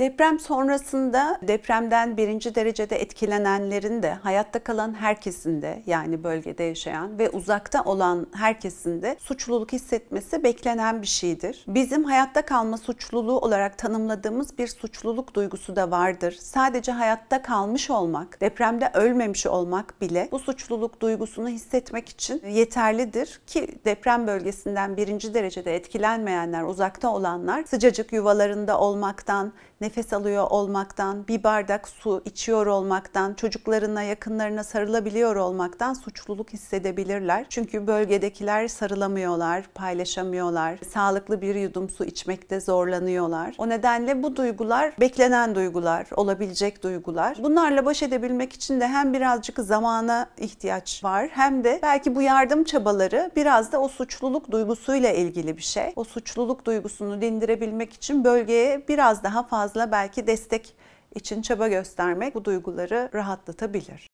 Deprem sonrasında depremden birinci derecede etkilenenlerin de hayatta kalan herkesin de yani bölgede yaşayan ve uzakta olan herkesin de suçluluk hissetmesi beklenen bir şeydir. Bizim hayatta kalma suçluluğu olarak tanımladığımız bir suçluluk duygusu da vardır. Sadece hayatta kalmış olmak, depremde ölmemiş olmak bile bu suçluluk duygusunu hissetmek için yeterlidir ki deprem bölgesinden birinci derecede etkilenmeyenler, uzakta olanlar sıcacık yuvalarında olmaktan, nefes alıyor olmaktan, bir bardak su içiyor olmaktan, çocuklarına, yakınlarına sarılabiliyor olmaktan suçluluk hissedebilirler. Çünkü bölgedekiler sarılamıyorlar, paylaşamıyorlar. Sağlıklı bir yudum su içmekte zorlanıyorlar. O nedenle bu duygular beklenen duygular, olabilecek duygular. Bunlarla baş edebilmek için de hem birazcık zamana ihtiyaç var hem de belki bu yardım çabaları biraz da o suçluluk duygusuyla ilgili bir şey. O suçluluk duygusunu dindirebilmek için bölgeye biraz daha fazla olmakla belki destek için çaba göstermek bu duyguları rahatlatabilir.